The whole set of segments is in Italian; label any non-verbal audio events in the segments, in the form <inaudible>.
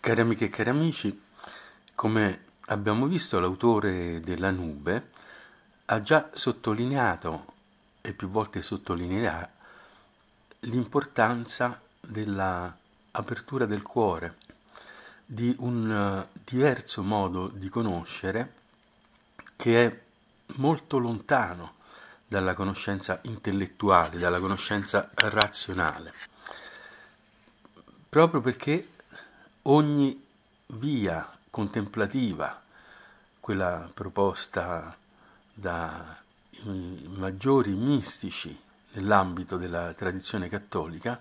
Cari amiche e cari amici, come abbiamo visto l'autore della Nube ha già sottolineato e più volte sottolineerà l'importanza dell'apertura del cuore, di un eh, diverso modo di conoscere che è molto lontano dalla conoscenza intellettuale, dalla conoscenza razionale, proprio perché ogni via contemplativa, quella proposta dai maggiori mistici nell'ambito della tradizione cattolica,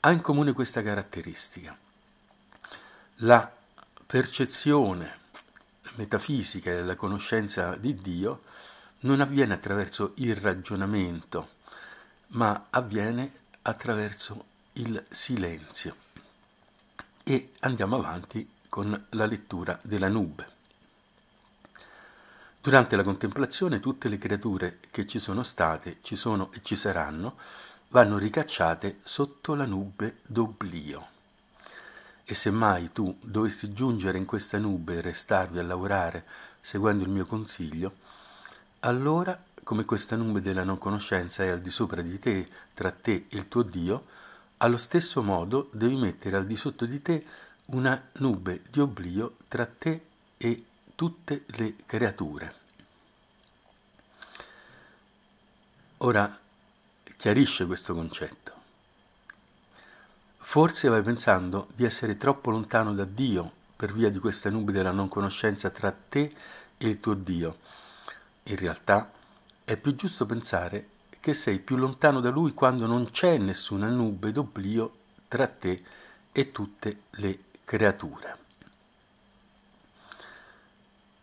ha in comune questa caratteristica. La percezione metafisica della conoscenza di Dio non avviene attraverso il ragionamento, ma avviene attraverso il silenzio e andiamo avanti con la lettura della nube. Durante la contemplazione tutte le creature che ci sono state, ci sono e ci saranno, vanno ricacciate sotto la nube d'oblio. E se mai tu dovessi giungere in questa nube e restarvi a lavorare seguendo il mio consiglio, allora, come questa nube della non conoscenza è al di sopra di te, tra te e il tuo Dio, allo stesso modo devi mettere al di sotto di te una nube di oblio tra te e tutte le creature. Ora chiarisce questo concetto. Forse vai pensando di essere troppo lontano da Dio per via di questa nube della non conoscenza tra te e il tuo Dio. In realtà è più giusto pensare che sei più lontano da lui quando non c'è nessuna nube d'oblio tra te e tutte le creature.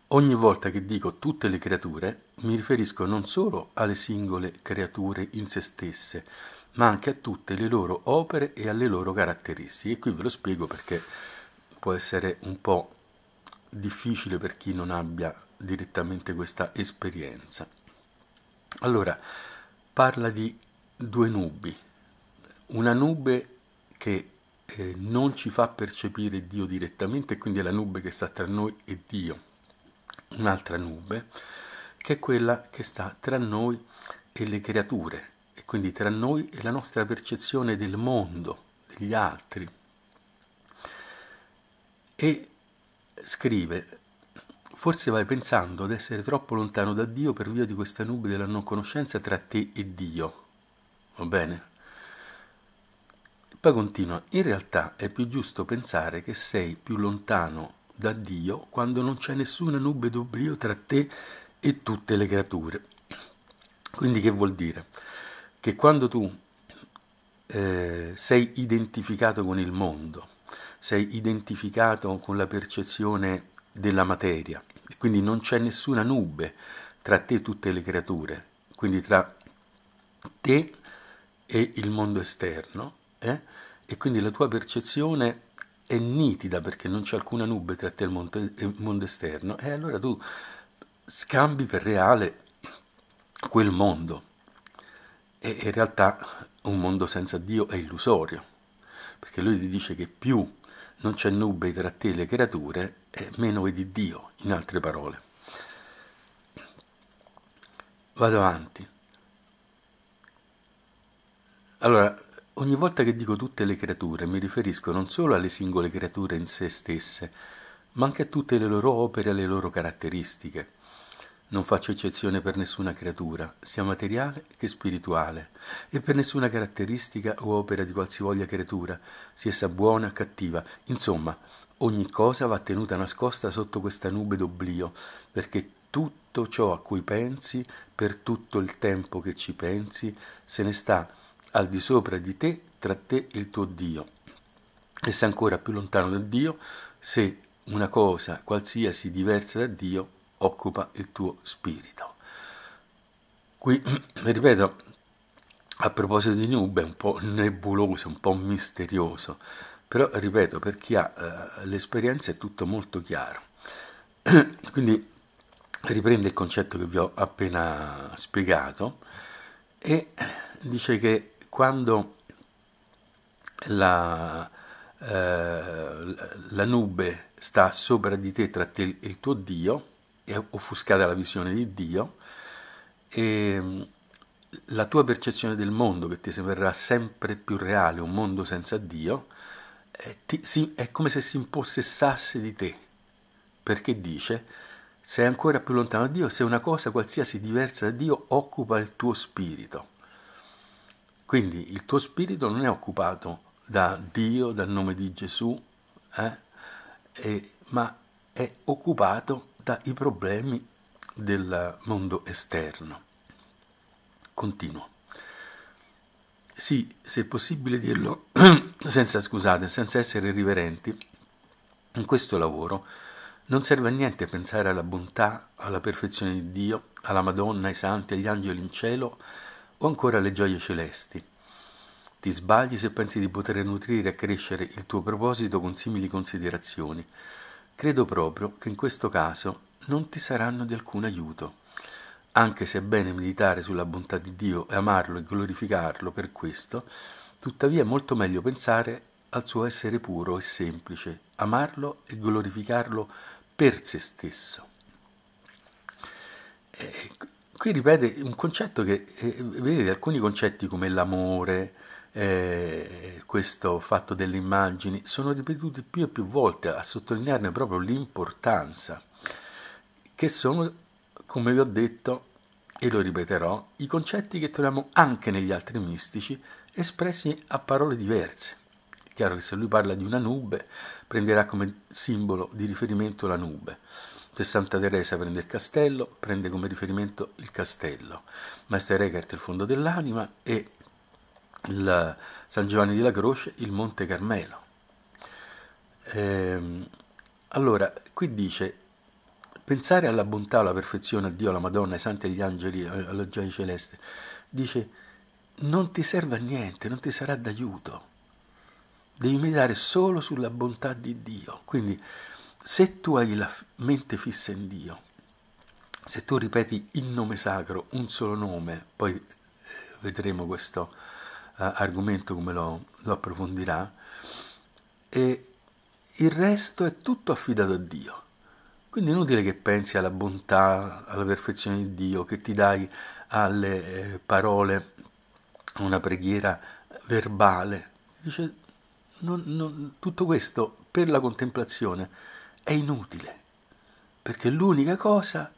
Ogni volta che dico tutte le creature, mi riferisco non solo alle singole creature in se stesse, ma anche a tutte le loro opere e alle loro caratteristiche. E qui ve lo spiego perché può essere un po' difficile per chi non abbia direttamente questa esperienza. Allora, parla di due nubi, una nube che eh, non ci fa percepire Dio direttamente, quindi è la nube che sta tra noi e Dio, un'altra nube che è quella che sta tra noi e le creature, e quindi tra noi e la nostra percezione del mondo, degli altri. E scrive, Forse vai pensando ad essere troppo lontano da Dio per via di questa nube della non conoscenza tra te e Dio. Va bene? Poi continua, in realtà è più giusto pensare che sei più lontano da Dio quando non c'è nessuna nube d'oblio tra te e tutte le creature. Quindi che vuol dire? Che quando tu eh, sei identificato con il mondo, sei identificato con la percezione della materia e quindi non c'è nessuna nube tra te e tutte le creature, quindi tra te e il mondo esterno eh? e quindi la tua percezione è nitida perché non c'è alcuna nube tra te e il mondo, il mondo esterno e allora tu scambi per reale quel mondo e in realtà un mondo senza Dio è illusorio perché lui ti dice che più non c'è nube tra te e le creature, e meno è di Dio, in altre parole. Vado avanti. Allora, ogni volta che dico tutte le creature mi riferisco non solo alle singole creature in sé stesse, ma anche a tutte le loro opere e alle loro caratteristiche. Non faccio eccezione per nessuna creatura, sia materiale che spirituale, e per nessuna caratteristica o opera di qualsivoglia creatura, sia essa buona o cattiva. Insomma, ogni cosa va tenuta nascosta sotto questa nube d'oblio, perché tutto ciò a cui pensi, per tutto il tempo che ci pensi, se ne sta al di sopra di te, tra te e il tuo Dio. E se ancora più lontano da Dio, se una cosa qualsiasi diversa da Dio occupa il tuo spirito. Qui, <clears throat> ripeto, a proposito di Nube è un po' nebuloso, un po' misterioso, però ripeto, per chi ha eh, l'esperienza è tutto molto chiaro. <clears throat> Quindi riprende il concetto che vi ho appena spiegato e dice che quando la, eh, la nube sta sopra di te, tra te e il tuo Dio, è offuscata la visione di Dio e mm, la tua percezione del mondo che ti sembrerà sempre più reale, un mondo senza Dio, è, eh, ti, si, è come se si impossessasse di te, perché dice sei ancora più lontano da Dio, se una cosa qualsiasi diversa da Dio occupa il tuo spirito. Quindi il tuo spirito non è occupato da Dio, dal nome di Gesù, eh, eh, ma è occupato affronta i problemi del mondo esterno. Continuo. Sì, se è possibile dirlo <clears throat> senza scusate, senza essere irriverenti, in questo lavoro non serve a niente pensare alla bontà, alla perfezione di Dio, alla Madonna, ai santi, agli angeli in cielo o ancora alle gioie celesti. Ti sbagli se pensi di poter nutrire e crescere il tuo proposito con simili considerazioni. Credo proprio che in questo caso non ti saranno di alcun aiuto, anche se è bene meditare sulla bontà di Dio e amarlo e glorificarlo per questo, tuttavia è molto meglio pensare al suo essere puro e semplice, amarlo e glorificarlo per se stesso. Eh, qui ripete un concetto che, eh, vedete, alcuni concetti come l'amore, eh, questo fatto delle immagini sono ripetuti più e più volte a sottolinearne proprio l'importanza, che sono, come vi ho detto e lo ripeterò, i concetti che troviamo anche negli altri mistici espressi a parole diverse. È chiaro che se lui parla di una nube, prenderà come simbolo di riferimento la nube. Se Santa Teresa prende il castello, prende come riferimento il castello. Master Eckhart il fondo dell'anima e il San Giovanni della Croce, il Monte Carmelo. Ehm, allora, qui dice, pensare alla bontà, alla perfezione, a Dio, alla Madonna, ai santi, e agli angeli, eh, alla gioia celeste, dice, non ti serve a niente, non ti sarà d'aiuto, devi meditare solo sulla bontà di Dio. Quindi, se tu hai la mente fissa in Dio, se tu ripeti il nome sacro, un solo nome, poi eh, vedremo questo argomento come lo, lo approfondirà, e il resto è tutto affidato a Dio. Quindi è inutile che pensi alla bontà, alla perfezione di Dio, che ti dai alle eh, parole, a una preghiera verbale. Dice, non, non, tutto questo per la contemplazione è inutile, perché l'unica cosa,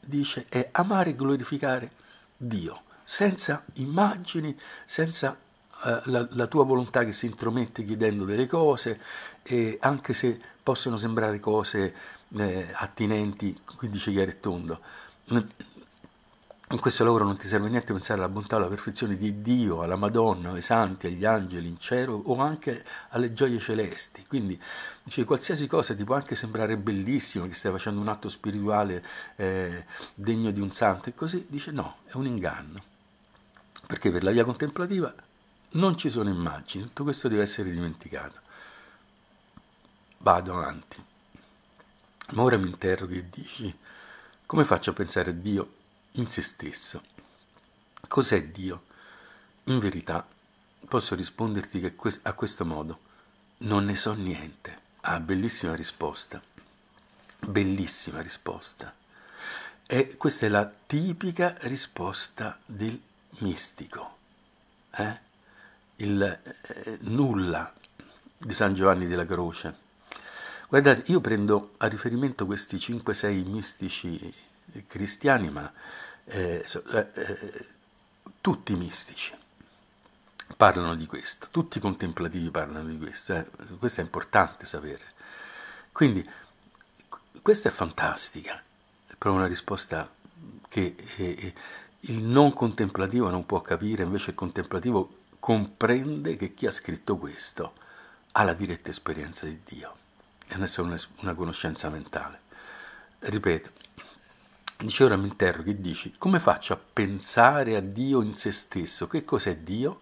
dice, è amare e glorificare Dio senza immagini, senza eh, la, la, tua volontà che si intromette chiedendo delle cose, eh, anche se possono sembrare cose eh, attinenti, qui dice chiaro tondo. In questo lavoro non ti serve niente pensare alla bontà, alla perfezione di Dio, alla Madonna, ai santi, agli angeli, in cielo o anche alle gioie celesti. Quindi cioè, qualsiasi cosa ti può anche sembrare bellissimo, che stai facendo un atto spirituale eh, degno di un santo e così, dice no, è un inganno perché per la via contemplativa non ci sono immagini, tutto questo deve essere dimenticato. Vado avanti. Ma ora mi interrogo e dici, come faccio a pensare a Dio in se stesso? Cos'è Dio? In verità posso risponderti a questo modo, non ne so niente. Ah, bellissima risposta, bellissima risposta. E questa è la tipica risposta del mistico, eh? il eh, nulla di San Giovanni della Croce. Guardate, io prendo a riferimento questi 5-6 mistici cristiani, ma eh, so, eh, eh, tutti mistici parlano di questo, tutti i contemplativi parlano di questo, eh? questo è importante sapere. Quindi questa è fantastica, è proprio una risposta che il non contemplativo non può capire, invece il contemplativo comprende che chi ha scritto questo ha la diretta esperienza di Dio, e non è solo una conoscenza mentale. Ripeto, dice ora mi interroghi e dici come faccio a pensare a Dio in se stesso? Che cos'è Dio?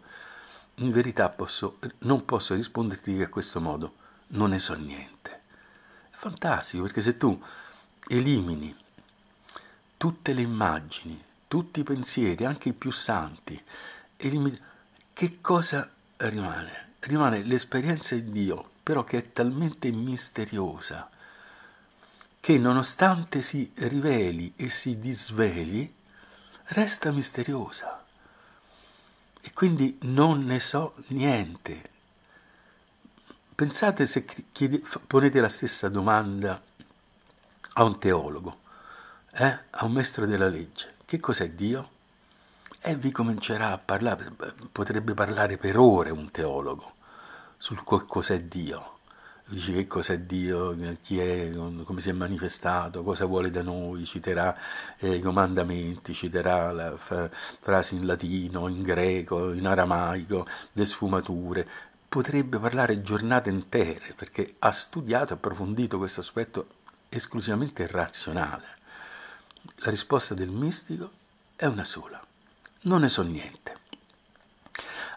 In verità posso, non posso risponderti che a questo modo non ne so niente. È fantastico perché se tu elimini tutte le immagini, tutti i pensieri, anche i più santi, che cosa rimane? Rimane l'esperienza di Dio, però che è talmente misteriosa che nonostante si riveli e si disveli, resta misteriosa. E quindi non ne so niente. Pensate se chiede, ponete la stessa domanda a un teologo, eh? a un maestro della legge. Che cos'è Dio? E vi comincerà a parlare, potrebbe parlare per ore un teologo sul cos'è Dio. Dice che cos'è Dio, chi è, come si è manifestato, cosa vuole da noi, citerà eh, i comandamenti, citerà la frasi in latino, in greco, in aramaico, le sfumature. Potrebbe parlare giornate intere perché ha studiato e approfondito questo aspetto esclusivamente razionale. La risposta del mistico è una sola. Non ne so niente.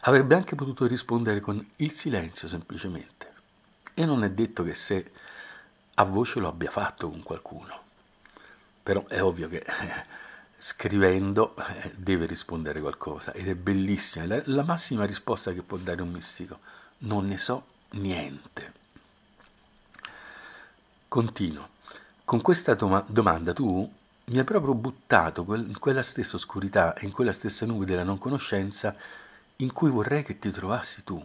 Avrebbe anche potuto rispondere con il silenzio semplicemente. E non è detto che se a voce lo abbia fatto con qualcuno. Però è ovvio che eh, <laughs> scrivendo eh, deve rispondere qualcosa ed è bellissima. La, la massima risposta che può dare un mistico. Non ne so niente. Continuo. Con questa doma- domanda tu mi ha proprio buttato in quella stessa oscurità e in quella stessa nube della non conoscenza in cui vorrei che ti trovassi tu.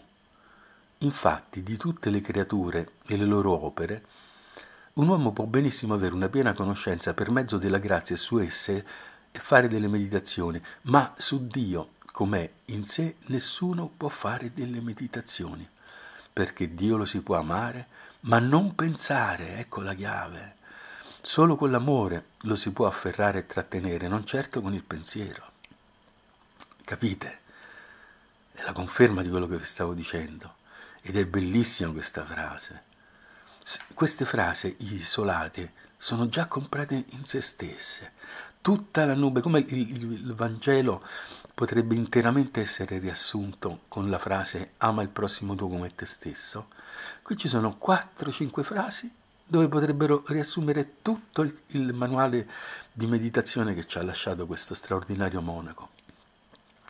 Infatti, di tutte le creature e le loro opere, un uomo può benissimo avere una piena conoscenza per mezzo della grazia su esse e fare delle meditazioni, ma su Dio, com'è in sé, nessuno può fare delle meditazioni, perché Dio lo si può amare, ma non pensare, ecco la chiave. Solo con l'amore lo si può afferrare e trattenere, non certo con il pensiero. Capite? È la conferma di quello che vi stavo dicendo. Ed è bellissima questa frase. Queste frasi isolate sono già comprate in se stesse. Tutta la nube, come il, il Vangelo potrebbe interamente essere riassunto con la frase ama il prossimo tuo come te stesso, qui ci sono 4-5 frasi dove potrebbero riassumere tutto il, il manuale di meditazione che ci ha lasciato questo straordinario monaco.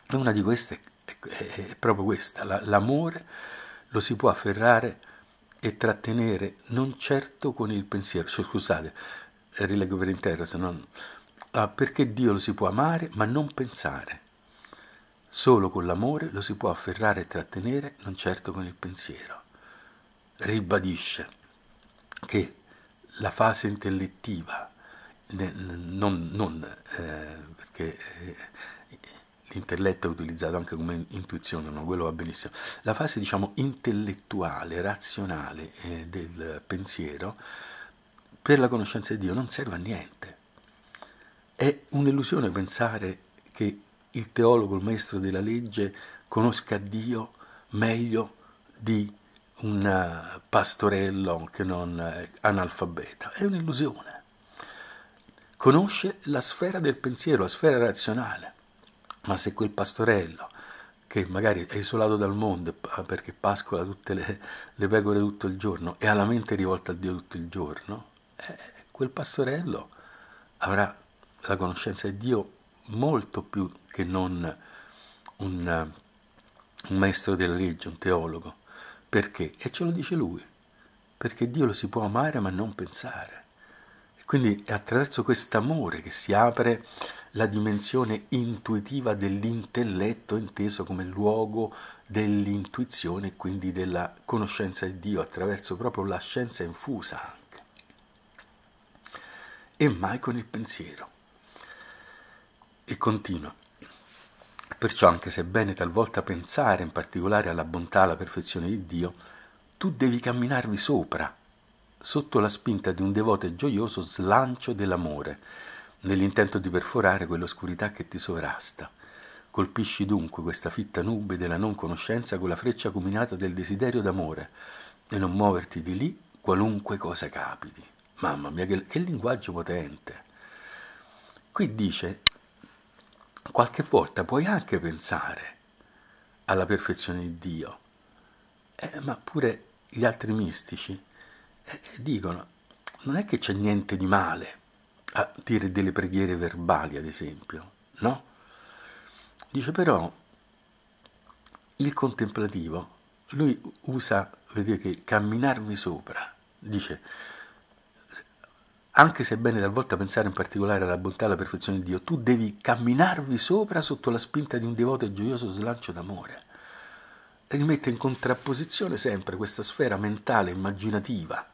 E una di queste è, è, è proprio questa, la, l'amore lo si può afferrare e trattenere non certo con il pensiero, cioè, scusate, rilego per intero, se non... Ah, perché Dio lo si può amare ma non pensare. Solo con l'amore lo si può afferrare e trattenere, non certo con il pensiero. Ribadisce che la fase intellettiva, non, non eh, perché eh, l'intelletto è utilizzato anche come intuizione, no? quello va benissimo, la fase diciamo intellettuale, razionale eh, del pensiero per la conoscenza di Dio non serve a niente. È un'illusione pensare che il teologo, il maestro della legge, conosca Dio meglio di un eh, pastorello che non eh, analfabeta, è un'illusione. Conosce la sfera del pensiero, la sfera razionale, ma se quel pastorello che magari è isolato dal mondo eh, perché pascola tutte le, le pecore tutto il giorno e ha la mente rivolta a Dio tutto il giorno, eh, quel pastorello avrà la conoscenza di Dio molto più che non un, un maestro della legge, un teologo. Perché? E ce lo dice lui. Perché Dio lo si può amare ma non pensare. E quindi è attraverso quest'amore che si apre la dimensione intuitiva dell'intelletto inteso come luogo dell'intuizione e quindi della conoscenza di Dio attraverso proprio la scienza infusa anche. E mai con il pensiero. E continua, Perciò, anche se è bene talvolta pensare in particolare alla bontà alla perfezione di Dio, tu devi camminarvi sopra, sotto la spinta di un devoto e gioioso slancio dell'amore, nell'intento di perforare quell'oscurità che ti sovrasta. Colpisci dunque questa fitta nube della non conoscenza con la freccia cuminata del desiderio d'amore e non muoverti di lì qualunque cosa capiti. Mamma mia, che, che linguaggio potente! Qui dice Ecco. qualche volta puoi anche pensare alla perfezione di Dio, eh, ma pure gli altri mistici eh, dicono non è che c'è niente di male a dire delle preghiere verbali, ad esempio, no? Dice però il contemplativo, lui usa, vedete, camminarvi sopra, dice anche sebbene talvolta pensare in particolare alla bontà e alla perfezione di Dio, tu devi camminarvi sopra sotto la spinta di un devoto e gioioso slancio d'amore. Rimette in contrapposizione sempre questa sfera mentale, immaginativa,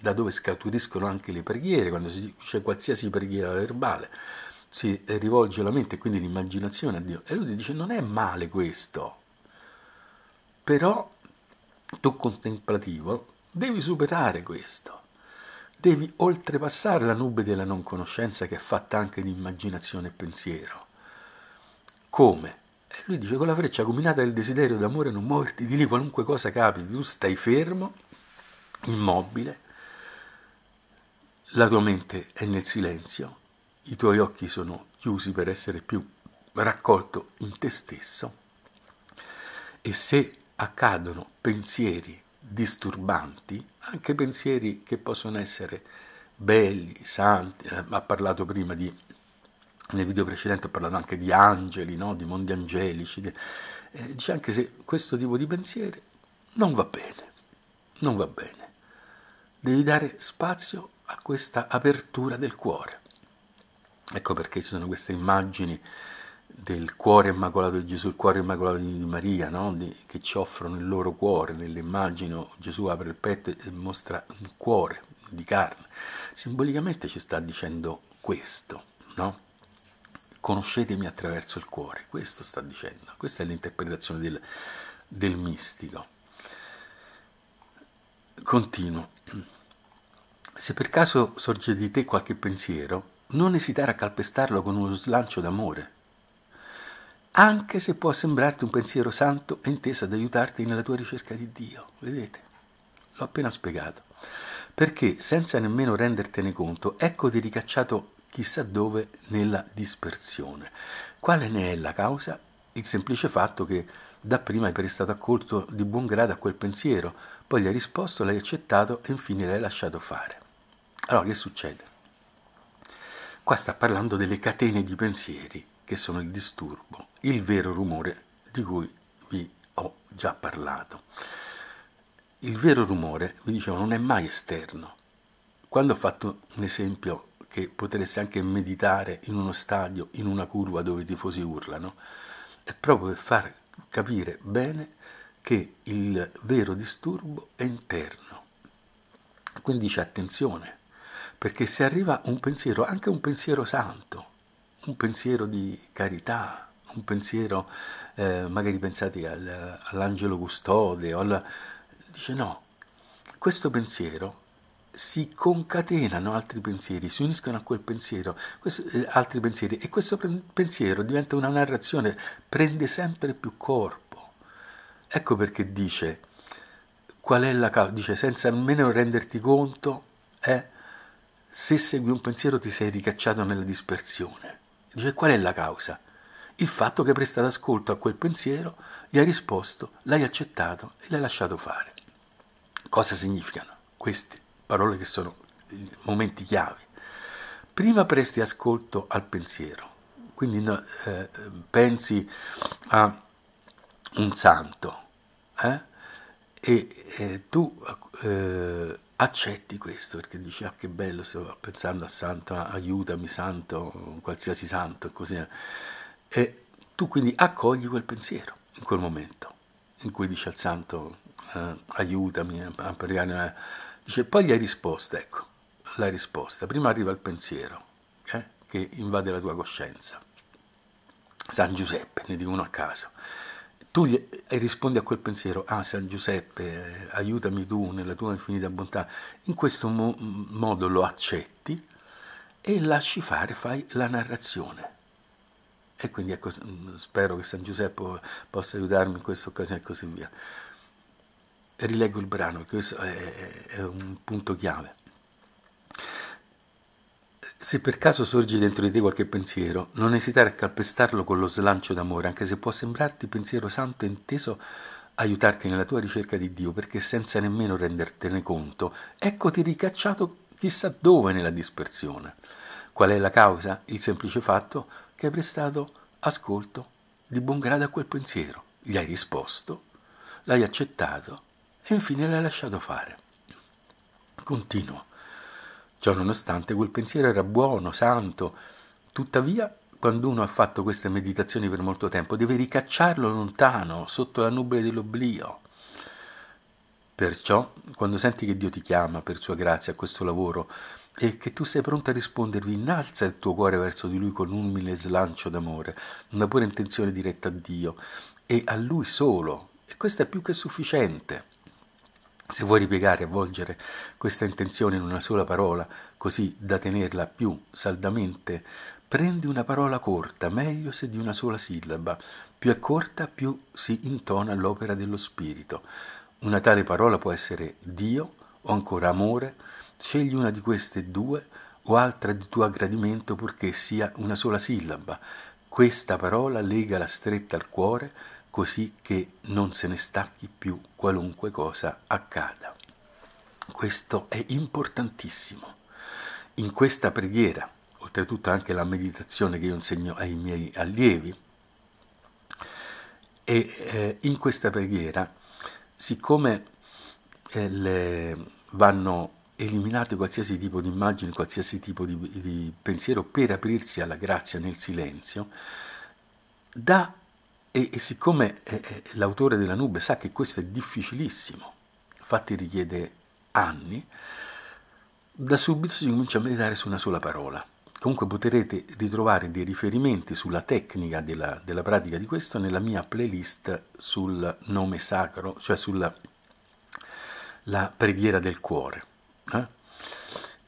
da dove scaturiscono anche le preghiere, quando si dice qualsiasi preghiera verbale, si rivolge la mente, e quindi l'immaginazione a Dio. E lui dice: Non è male questo, però tu contemplativo devi superare questo devi oltrepassare la nube della non conoscenza che è fatta anche di immaginazione e pensiero. Come? E lui dice con la freccia combinata del desiderio d'amore non muoverti di lì qualunque cosa capiti, tu stai fermo, immobile, la tua mente è nel silenzio, i tuoi occhi sono chiusi per essere più raccolto in te stesso e se accadono pensieri disturbanti, anche pensieri che possono essere belli, santi, eh, ha parlato prima di, nel video precedente ho parlato anche di angeli, no? di mondi angelici, di, eh, dice anche se questo tipo di pensieri non va bene, non va bene, devi dare spazio a questa apertura del cuore. Ecco perché ci sono queste immagini del cuore immacolato di Gesù, il cuore immacolato di Maria, no? di, che ci offrono il loro cuore, nell'immagine Gesù apre il petto e mostra un cuore di carne, simbolicamente ci sta dicendo questo, no? conoscetemi attraverso il cuore, questo sta dicendo, questa è l'interpretazione del, del mistico. Continuo, se per caso sorge di te qualche pensiero, non esitare a calpestarlo con uno slancio d'amore, anche se può sembrarti un pensiero santo è intesa ad aiutarti nella tua ricerca di Dio. Vedete? L'ho appena spiegato. Perché, senza nemmeno rendertene conto, eccoti ricacciato chissà dove nella dispersione. Quale ne è la causa? Il semplice fatto che dapprima hai prestato accolto di buon grado a quel pensiero, poi gli hai risposto, l'hai accettato e infine l'hai lasciato fare. Allora, che succede? Qua sta parlando delle catene di pensieri che sono il disturbo il vero rumore di cui vi ho già parlato. Il vero rumore, vi dicevo, non è mai esterno. Quando ho fatto un esempio che potreste anche meditare in uno stadio, in una curva dove i tifosi urlano, è proprio per far capire bene che il vero disturbo è interno. Quindi c'è attenzione, perché se arriva un pensiero, anche un pensiero santo, un pensiero di carità, un pensiero, eh, magari pensate al, all'angelo custode, alla... dice no, questo pensiero si concatenano altri pensieri, si uniscono a quel pensiero, questo, eh, altri pensieri e questo pre- pensiero diventa una narrazione, prende sempre più corpo. Ecco perché dice qual è la causa, dice senza nemmeno renderti conto eh, se segui un pensiero ti sei ricacciato nella dispersione. Dice qual è la causa? il fatto che hai prestato ascolto a quel pensiero, gli hai risposto, l'hai accettato e l'hai lasciato fare. Cosa significano queste parole che sono i momenti chiave? Prima presti ascolto al pensiero, quindi eh, pensi a un santo eh? e eh, tu accetti questo perché dici ah che bello sto pensando a santo, aiutami santo, qualsiasi santo e così via e tu quindi accogli quel pensiero in quel momento in cui dice al santo eh, aiutami, eh, dice poi gli hai risposto, ecco, la risposta, prima arriva il pensiero eh, che invade la tua coscienza. San Giuseppe, ne dico uno a caso. Tu gli, eh, rispondi a quel pensiero, ah San Giuseppe, aiutami tu nella tua infinita bontà. In questo mo- modo lo accetti e lasci fare, fai la narrazione e quindi ecco, mm, spero che San Giuseppe possa aiutarmi in questa occasione e così via. Rileggo il brano, perché questo è, è un punto chiave. Se per caso sorge dentro di te qualche pensiero, non esitare a calpestarlo con lo slancio d'amore, anche se può sembrarti pensiero santo e inteso aiutarti nella tua ricerca di Dio, perché senza nemmeno rendertene conto, eccoti ricacciato chissà dove nella dispersione. Qual è la causa? Il semplice fatto che hai prestato ascolto di buon grado a quel pensiero, gli hai risposto, l'hai accettato e infine l'hai lasciato fare. Continua. Ciononostante quel pensiero era buono, santo, tuttavia quando uno ha fatto queste meditazioni per molto tempo deve ricacciarlo lontano, sotto la nube dell'oblio. Perciò, quando senti che Dio ti chiama per sua grazia a questo lavoro, e che tu sei pronto a rispondervi, innalza il tuo cuore verso di Lui con un umile slancio d'amore, una pura intenzione diretta a Dio e a Lui solo. E questo è più che sufficiente. Se vuoi ripiegare e avvolgere questa intenzione in una sola parola, così da tenerla più saldamente, prendi una parola corta, meglio se di una sola sillaba. Più è corta, più si intona l'opera dello Spirito. Una tale parola può essere Dio o ancora amore, Scegli una di queste due o altra di tuo aggradimento purché sia una sola sillaba. Questa parola lega la stretta al cuore così che non se ne stacchi più qualunque cosa accada. Questo è importantissimo. In questa preghiera, oltretutto anche la meditazione che io insegno ai miei allievi, e eh, in questa preghiera, siccome eh, le, vanno eliminate qualsiasi tipo di immagine, qualsiasi tipo di, di pensiero per aprirsi alla grazia nel silenzio, da, e, e siccome eh, eh l'autore della nube sa che questo è difficilissimo, infatti richiede anni, da subito si comincia a meditare su una sola parola. Comunque potrete ritrovare dei riferimenti sulla tecnica della, della pratica di questo nella mia playlist sul nome sacro, cioè sulla preghiera del cuore. Eh?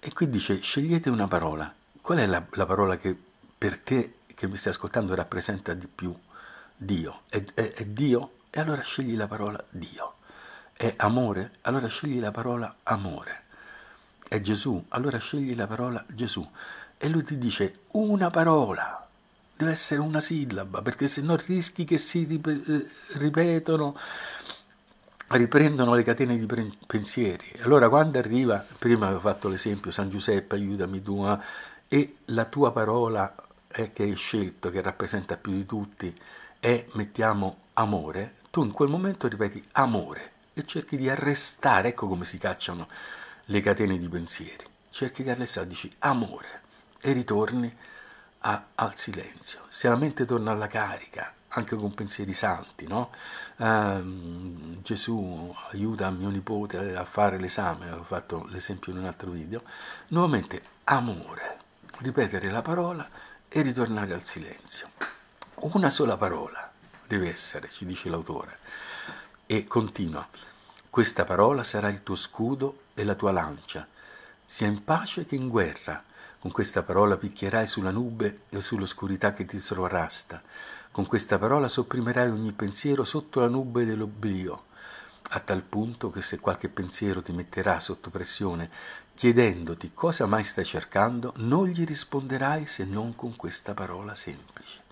E qui dice, scegliete una parola. Qual è la, la, parola che per te che mi stai ascoltando rappresenta di più Dio? È, è, è Dio? E allora scegli la parola Dio. È amore? Allora scegli la parola amore. È Gesù? Allora scegli la parola Gesù. E lui ti dice una parola deve essere una sillaba, perché se no rischi che si eh, ripetono riprendono le catene di pensieri. Allora quando arriva, prima avevo fatto l'esempio, San Giuseppe aiutami tu, ah, e la tua parola eh, che hai scelto, che rappresenta più di tutti, è mettiamo amore, tu in quel momento ripeti amore e cerchi di arrestare, ecco come si cacciano le catene di pensieri, cerchi di arrestare, dici amore e ritorni a, al silenzio, se la mente torna alla carica, anche con pensieri santi, no? Um, Gesù aiuta mio nipote a fare l'esame, ho fatto l'esempio in un altro video, nuovamente amore, ripetere la parola e ritornare al silenzio. Una sola parola deve essere, ci dice l'autore, e continua, questa parola sarà il tuo scudo e la tua lancia, sia in pace che in guerra con questa parola picchierai sulla nube e sull'oscurità che ti sovrasta. Con questa parola sopprimerai ogni pensiero sotto la nube dell'oblio, a tal punto che se qualche pensiero ti metterà sotto pressione, chiedendoti cosa mai stai cercando, non gli risponderai se non con questa parola semplice.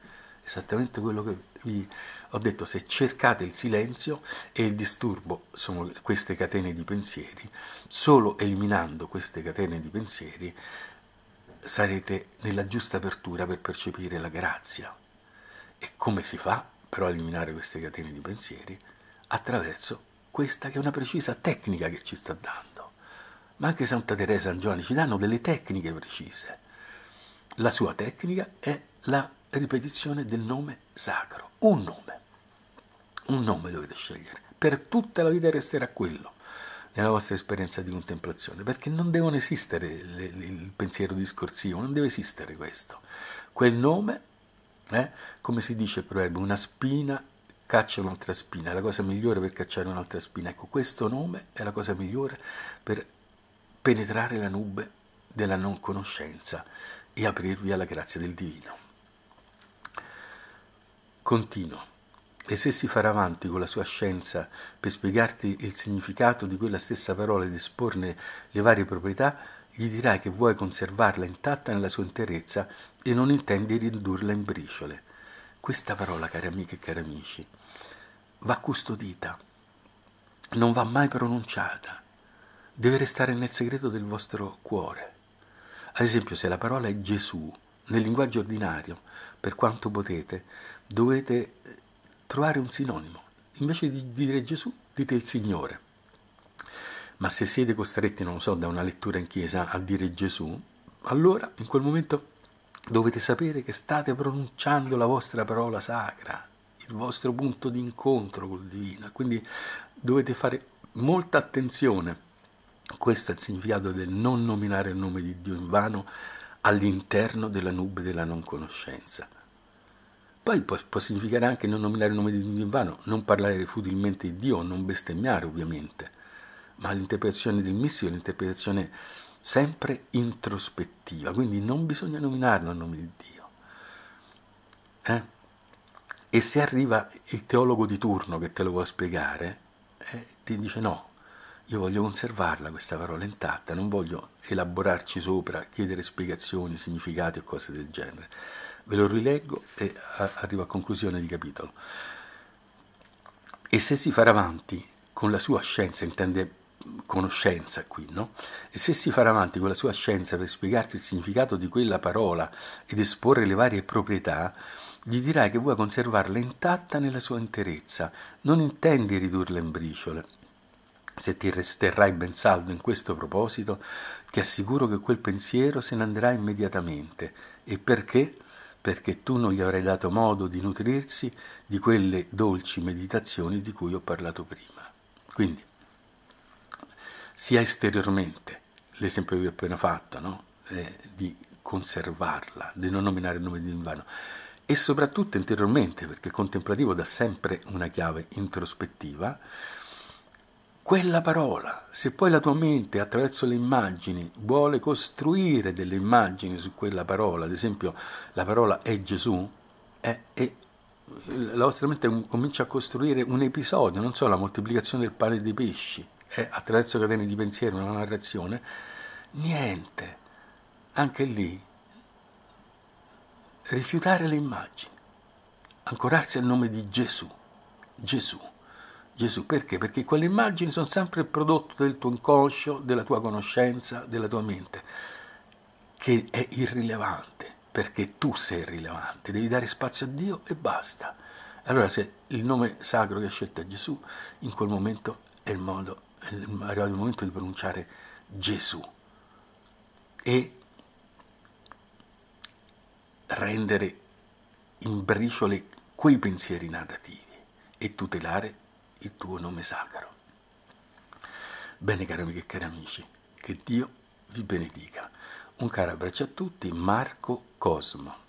Esattamente quello che vi ho detto, se cercate il silenzio e il disturbo sono queste catene di pensieri, solo eliminando queste catene di pensieri sarete nella giusta apertura per percepire la grazia. E come si fa però a eliminare queste catene di pensieri? Attraverso questa che è una precisa tecnica che ci sta dando. Ma anche Santa Teresa e San Giovanni ci danno delle tecniche precise. La sua tecnica è la ripetizione del nome sacro, un nome. Un nome dovete scegliere, per tutta la vita resterà quello nella vostra esperienza di contemplazione, perché non devono esistere le, le, il pensiero discorsivo, non deve esistere questo. Quel nome, eh, come si dice il proverbio, una spina caccia un'altra spina, è la cosa migliore per cacciare un'altra spina. Ecco, questo nome è la cosa migliore per penetrare la nube della non conoscenza e aprirvi alla grazia del divino. Continuo. E se si farà avanti con la sua scienza per spiegarti il significato di quella stessa parola ed esporne le varie proprietà, gli dirai che vuoi conservarla intatta nella sua interezza e non intendi ridurla in briciole. Questa parola, cari amiche e cari amici, va custodita, non va mai pronunciata, deve restare nel segreto del vostro cuore. Ad esempio, se la parola è Gesù, nel linguaggio ordinario, per quanto potete, dovete trovare un sinonimo. Invece di dire Gesù, dite il Signore. Ma se siete costretti, non lo so, da una lettura in chiesa a dire Gesù, allora in quel momento dovete sapere che state pronunciando la vostra parola sacra, il vostro punto di incontro col divino. Quindi dovete fare molta attenzione. Questo è il significato del non nominare il nome di Dio in vano all'interno della nube della non conoscenza. Poi può, può, significare anche non nominare il nome di Dio in vano, non parlare futilmente di Dio, non bestemmiare ovviamente, ma l'interpretazione del mistico è l'interpretazione sempre introspettiva, quindi non bisogna nominarlo a nome di Dio. Eh? E se arriva il teologo di turno che te lo vuole spiegare, eh, ti dice no, io voglio conservarla questa parola intatta, non voglio elaborarci sopra, chiedere spiegazioni, significati o cose del genere. Ve lo rileggo e arrivo a conclusione di capitolo. E se si farà avanti con la sua scienza, intende conoscenza qui, no? E se si farà avanti con la sua scienza per spiegarti il significato di quella parola ed esporre le varie proprietà, gli dirai che vuoi conservarla intatta nella sua interezza, non intendi ridurla in briciole. Se ti resterrai ben saldo in questo proposito, ti assicuro che quel pensiero se ne andrà immediatamente. E perché? perché tu non gli avrai dato modo di nutrirsi di quelle dolci meditazioni di cui ho parlato prima. Quindi, sia esteriormente, l'esempio che vi ho appena fatto, no? eh, di conservarla, di non nominare il nome di invano, e soprattutto interiormente, perché contemplativo dà sempre una chiave introspettiva, quella parola, se poi la tua mente attraverso le immagini vuole costruire delle immagini su quella parola, ad esempio la parola è Gesù, è, è, la vostra mente comincia a costruire un episodio, non so, la moltiplicazione del pane e dei pesci, è attraverso catene di pensiero, una narrazione, niente, anche lì rifiutare le immagini, ancorarsi al nome di Gesù, Gesù. Gesù. Perché? Perché quelle immagini sono sempre il prodotto del tuo inconscio, della tua conoscenza, della tua mente, che è irrilevante, perché tu sei irrilevante, devi dare spazio a Dio e basta. Allora se il nome sacro che ha scelto è Gesù, in quel momento è, il modo, è arrivato il momento di pronunciare Gesù e rendere in briciole quei pensieri narrativi e tutelare il tuo nome sacro. Bene cari amiche e cari amici, che Dio vi benedica. Un caro abbraccio a tutti, Marco Cosmo.